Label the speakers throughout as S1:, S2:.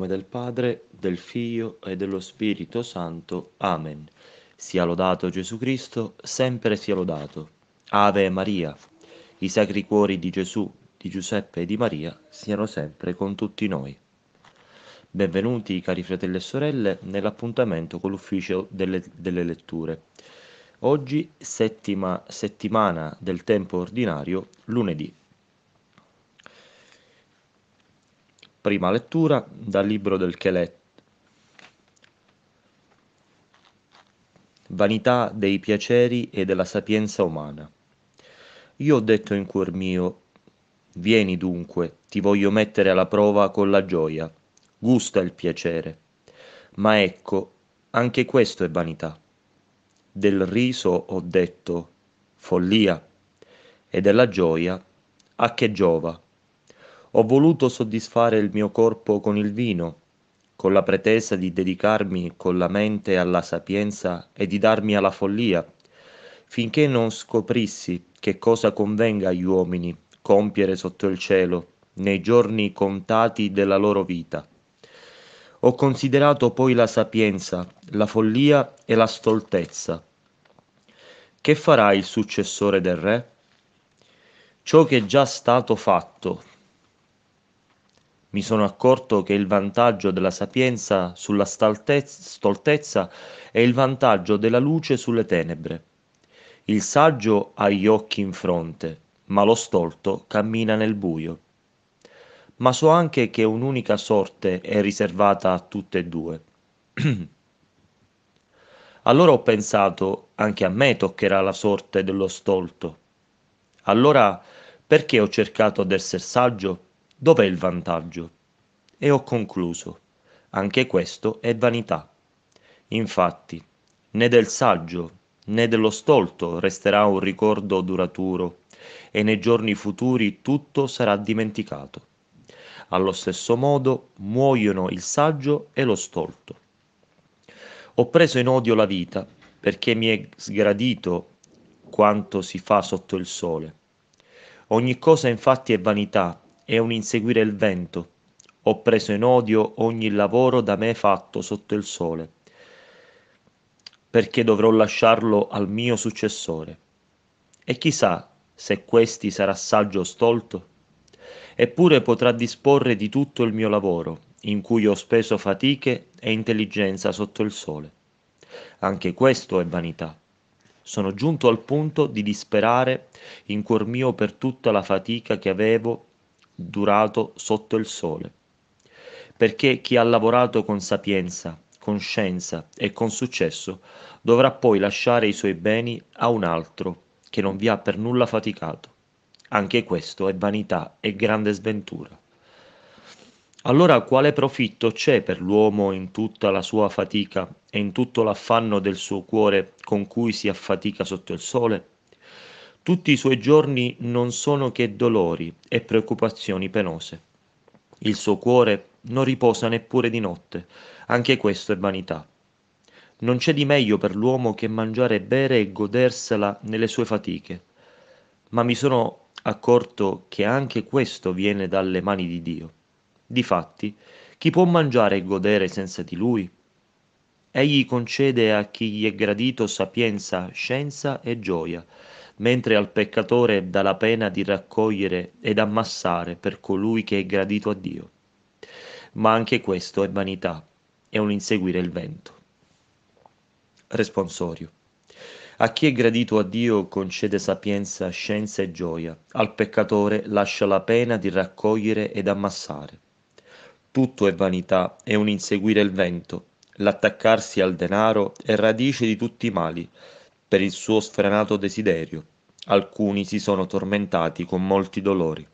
S1: nome del Padre, del Figlio e dello Spirito Santo. Amen. Sia lodato Gesù Cristo, sempre sia lodato. Ave Maria. I sacri cuori di Gesù, di Giuseppe e di Maria siano sempre con tutti noi. Benvenuti cari fratelli e sorelle nell'appuntamento con l'ufficio delle, delle letture. Oggi settima, settimana del tempo ordinario, lunedì Prima lettura dal Libro del Chelet. Vanità dei piaceri e della sapienza umana. Io ho detto in cuor mio, vieni dunque, ti voglio mettere alla prova con la gioia, gusta il piacere. Ma ecco, anche questo è vanità. Del riso ho detto follia e della gioia a che giova? Ho voluto soddisfare il mio corpo con il vino, con la pretesa di dedicarmi con la mente alla sapienza e di darmi alla follia, finché non scoprissi che cosa convenga agli uomini compiere sotto il cielo nei giorni contati della loro vita. Ho considerato poi la sapienza, la follia e la stoltezza. Che farà il successore del re? Ciò che è già stato fatto mi sono accorto che il vantaggio della sapienza sulla stoltezza è il vantaggio della luce sulle tenebre. Il saggio ha gli occhi in fronte, ma lo stolto cammina nel buio. Ma so anche che un'unica sorte è riservata a tutte e due. allora ho pensato, anche a me toccherà la sorte dello stolto. Allora, perché ho cercato d'esser saggio? Dov'è il vantaggio? E ho concluso. Anche questo è vanità. Infatti, né del saggio né dello stolto resterà un ricordo duraturo, e nei giorni futuri tutto sarà dimenticato. Allo stesso modo muoiono il saggio e lo stolto. Ho preso in odio la vita perché mi è sgradito quanto si fa sotto il sole. Ogni cosa infatti è vanità è un inseguire il vento. Ho preso in odio ogni lavoro da me fatto sotto il sole, perché dovrò lasciarlo al mio successore. E chissà se questi sarà saggio o stolto? Eppure potrà disporre di tutto il mio lavoro, in cui ho speso fatiche e intelligenza sotto il sole. Anche questo è vanità. Sono giunto al punto di disperare in cuor mio per tutta la fatica che avevo durato sotto il sole. Perché chi ha lavorato con sapienza, con scienza e con successo dovrà poi lasciare i suoi beni a un altro che non vi ha per nulla faticato. Anche questo è vanità e grande sventura. Allora quale profitto c'è per l'uomo in tutta la sua fatica e in tutto l'affanno del suo cuore con cui si affatica sotto il sole? Tutti i suoi giorni non sono che dolori e preoccupazioni penose. Il suo cuore non riposa neppure di notte, anche questo è vanità. Non c'è di meglio per l'uomo che mangiare e bere e godersela nelle sue fatiche. Ma mi sono accorto che anche questo viene dalle mani di Dio. Difatti, chi può mangiare e godere senza di lui? Egli concede a chi gli è gradito sapienza, scienza e gioia, mentre al peccatore dà la pena di raccogliere ed ammassare per colui che è gradito a Dio. Ma anche questo è vanità, è un inseguire il vento. Responsorio. A chi è gradito a Dio concede sapienza, scienza e gioia, al peccatore lascia la pena di raccogliere ed ammassare. Tutto è vanità, è un inseguire il vento, l'attaccarsi al denaro è radice di tutti i mali, per il suo sfrenato desiderio, alcuni si sono tormentati con molti dolori.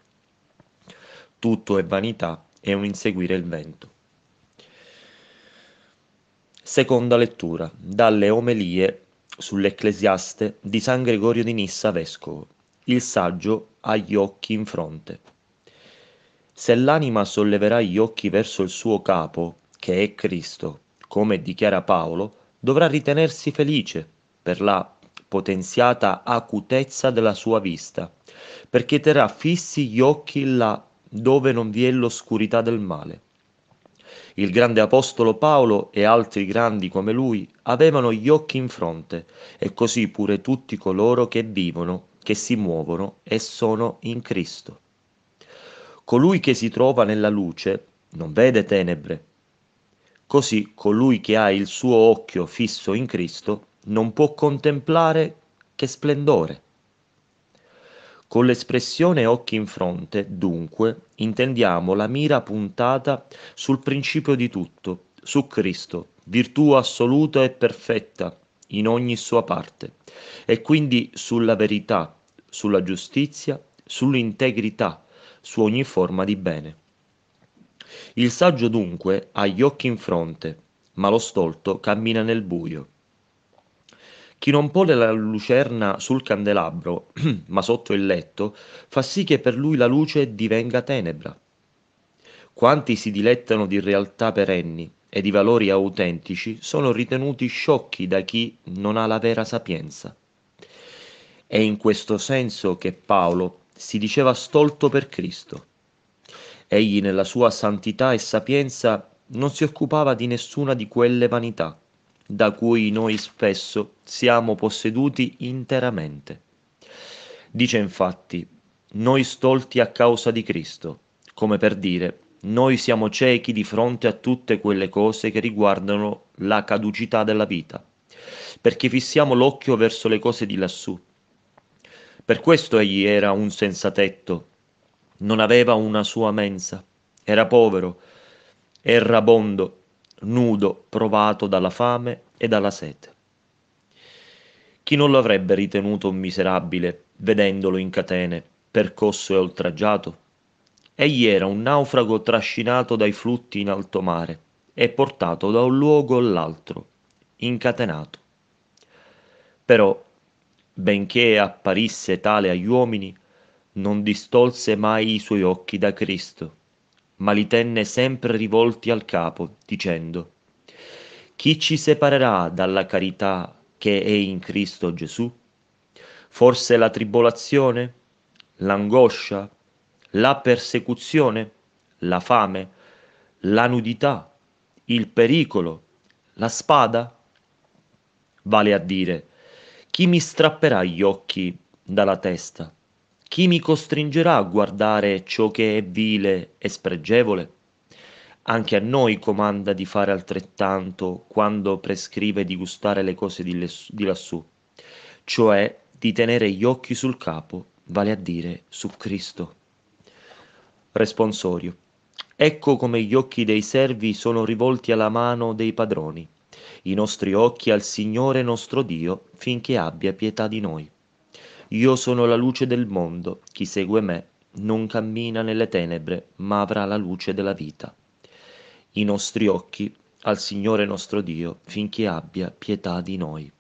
S1: Tutto è vanità e un inseguire il vento. Seconda lettura dalle omelie sull'Ecclesiaste di San Gregorio di Nissa Vescovo. Il saggio ha gli occhi in fronte. Se l'anima solleverà gli occhi verso il suo capo, che è Cristo, come dichiara Paolo, dovrà ritenersi felice per la potenziata acutezza della sua vista, perché terrà fissi gli occhi là dove non vi è l'oscurità del male. Il grande apostolo Paolo e altri grandi come lui avevano gli occhi in fronte, e così pure tutti coloro che vivono, che si muovono e sono in Cristo. Colui che si trova nella luce non vede tenebre. Così colui che ha il suo occhio fisso in Cristo non può contemplare che splendore. Con l'espressione occhi in fronte, dunque, intendiamo la mira puntata sul principio di tutto, su Cristo, virtù assoluta e perfetta in ogni sua parte, e quindi sulla verità, sulla giustizia, sull'integrità, su ogni forma di bene. Il saggio dunque ha gli occhi in fronte, ma lo stolto cammina nel buio. Chi non pone la lucerna sul candelabro, ma sotto il letto, fa sì che per lui la luce divenga tenebra. Quanti si dilettano di realtà perenni e di valori autentici sono ritenuti sciocchi da chi non ha la vera sapienza. È in questo senso che Paolo si diceva stolto per Cristo. Egli nella sua santità e sapienza non si occupava di nessuna di quelle vanità da cui noi spesso siamo posseduti interamente. Dice infatti, noi stolti a causa di Cristo, come per dire, noi siamo ciechi di fronte a tutte quelle cose che riguardano la caducità della vita, perché fissiamo l'occhio verso le cose di lassù. Per questo egli era un senza tetto, non aveva una sua mensa, era povero, errabondo, nudo, provato dalla fame e dalla sete. Chi non lo avrebbe ritenuto un miserabile, vedendolo in catene, percosso e oltraggiato? Egli era un naufrago trascinato dai flutti in alto mare e portato da un luogo all'altro, incatenato. Però, benché apparisse tale agli uomini, non distolse mai i suoi occhi da Cristo ma li tenne sempre rivolti al capo, dicendo, Chi ci separerà dalla carità che è in Cristo Gesù? Forse la tribolazione? L'angoscia? La persecuzione? La fame? La nudità? Il pericolo? La spada? Vale a dire, chi mi strapperà gli occhi dalla testa? Chi mi costringerà a guardare ciò che è vile e spregevole? Anche a noi comanda di fare altrettanto quando prescrive di gustare le cose di, di lassù, cioè di tenere gli occhi sul capo, vale a dire su Cristo. Responsorio. Ecco come gli occhi dei servi sono rivolti alla mano dei padroni, i nostri occhi al Signore nostro Dio, finché abbia pietà di noi. Io sono la luce del mondo, chi segue me non cammina nelle tenebre, ma avrà la luce della vita. I nostri occhi al Signore nostro Dio, finché abbia pietà di noi.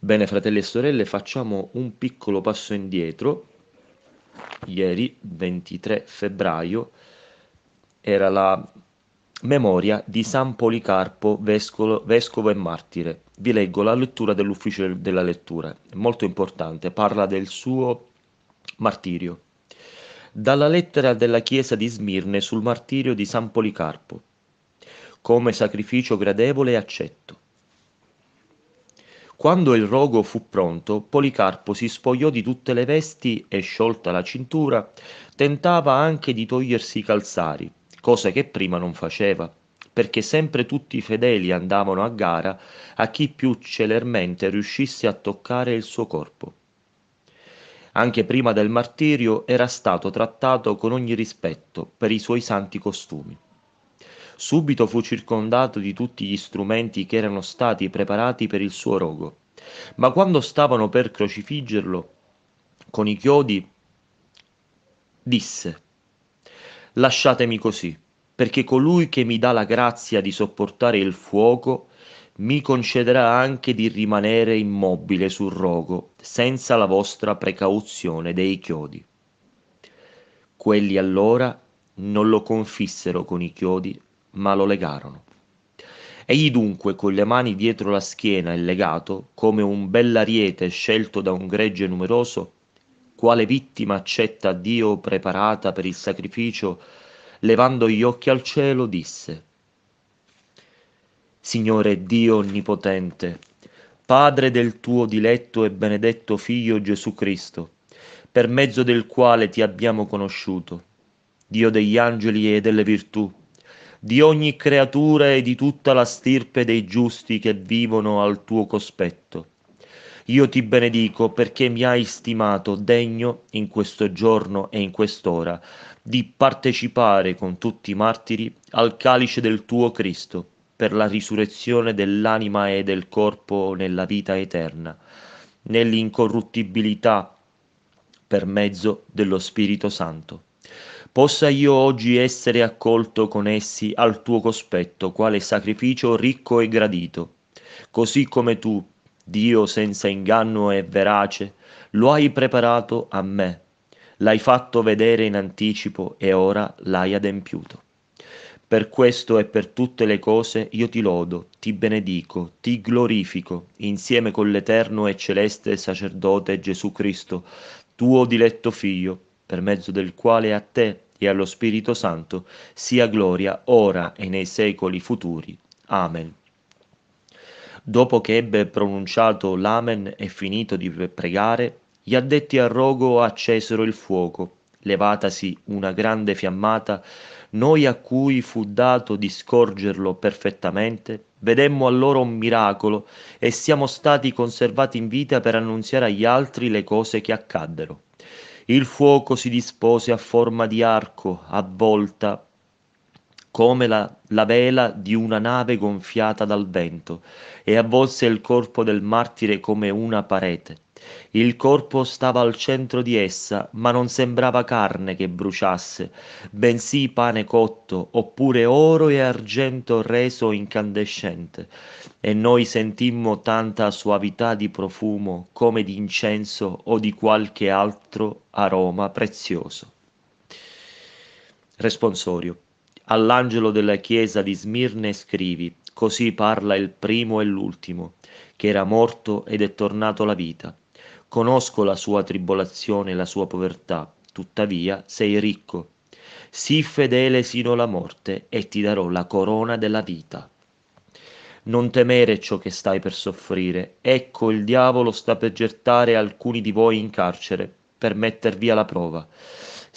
S1: Bene, fratelli e sorelle, facciamo un piccolo passo indietro. Ieri, 23 febbraio, era la Memoria di San Policarpo, vescovo, vescovo, e martire. Vi leggo la lettura dell'ufficio della lettura, molto importante, parla del suo martirio. Dalla lettera della Chiesa di Smirne sul martirio di San Policarpo, come sacrificio gradevole e accetto. Quando il rogo fu pronto, Policarpo si spogliò di tutte le vesti e sciolta la cintura, tentava anche di togliersi i calzari, cosa che prima non faceva, perché sempre tutti i fedeli andavano a gara a chi più celermente riuscisse a toccare il suo corpo. Anche prima del martirio era stato trattato con ogni rispetto per i suoi santi costumi. Subito fu circondato di tutti gli strumenti che erano stati preparati per il suo rogo, ma quando stavano per crocifiggerlo, con i chiodi, disse lasciatemi così, perché colui che mi dà la grazia di sopportare il fuoco mi concederà anche di rimanere immobile sul rogo, senza la vostra precauzione dei chiodi. Quelli allora non lo confissero con i chiodi, ma lo legarono. Egli dunque, con le mani dietro la schiena e legato, come un bell'ariete scelto da un gregge numeroso, quale vittima accetta Dio preparata per il sacrificio, levando gli occhi al cielo, disse, Signore Dio Onnipotente, Padre del tuo diletto e benedetto Figlio Gesù Cristo, per mezzo del quale ti abbiamo conosciuto, Dio degli angeli e delle virtù, di ogni creatura e di tutta la stirpe dei giusti che vivono al tuo cospetto io ti benedico perché mi hai stimato degno in questo giorno e in quest'ora di partecipare con tutti i martiri al calice del tuo Cristo per la risurrezione dell'anima e del corpo nella vita eterna, nell'incorruttibilità per mezzo dello Spirito Santo. Possa io oggi essere accolto con essi al tuo cospetto, quale sacrificio ricco e gradito, così come tu Dio senza inganno e verace, lo hai preparato a me, l'hai fatto vedere in anticipo e ora l'hai adempiuto. Per questo e per tutte le cose io ti lodo, ti benedico, ti glorifico, insieme con l'eterno e celeste sacerdote Gesù Cristo, tuo diletto Figlio, per mezzo del quale a te e allo Spirito Santo sia gloria ora e nei secoli futuri. Amen. Dopo che ebbe pronunciato l'amen e finito di pregare, gli addetti al rogo accesero il fuoco, levatasi una grande fiammata, noi a cui fu dato di scorgerlo perfettamente, vedemmo allora un miracolo e siamo stati conservati in vita per annunziare agli altri le cose che accaddero. Il fuoco si dispose a forma di arco, avvolta come la, la vela di una nave gonfiata dal vento, e avvolse il corpo del martire come una parete. Il corpo stava al centro di essa, ma non sembrava carne che bruciasse, bensì pane cotto, oppure oro e argento reso incandescente. E noi sentimmo tanta suavità di profumo come di incenso o di qualche altro aroma prezioso. Responsorio. All'angelo della chiesa di Smirne scrivi, così parla il primo e l'ultimo, che era morto ed è tornato alla vita. Conosco la sua tribolazione e la sua povertà, tuttavia sei ricco. Sii fedele sino alla morte e ti darò la corona della vita. Non temere ciò che stai per soffrire. Ecco il diavolo sta per gettare alcuni di voi in carcere, per mettervi alla prova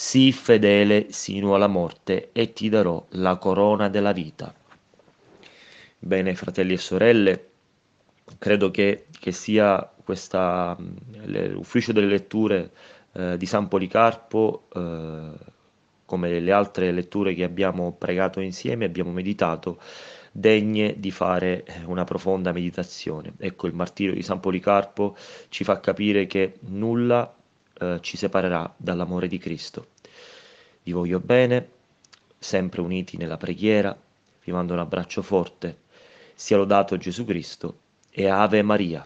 S1: sii fedele sino alla morte e ti darò la corona della vita. Bene, fratelli e sorelle, credo che, che sia questa, l'ufficio delle letture eh, di San Policarpo, eh, come le altre letture che abbiamo pregato insieme, abbiamo meditato, degne di fare eh, una profonda meditazione. Ecco, il martirio di San Policarpo ci fa capire che nulla eh, ci separerà dall'amore di Cristo. Vi voglio bene, sempre uniti nella preghiera, vi mando un abbraccio forte. Sia lodato Gesù Cristo e Ave Maria.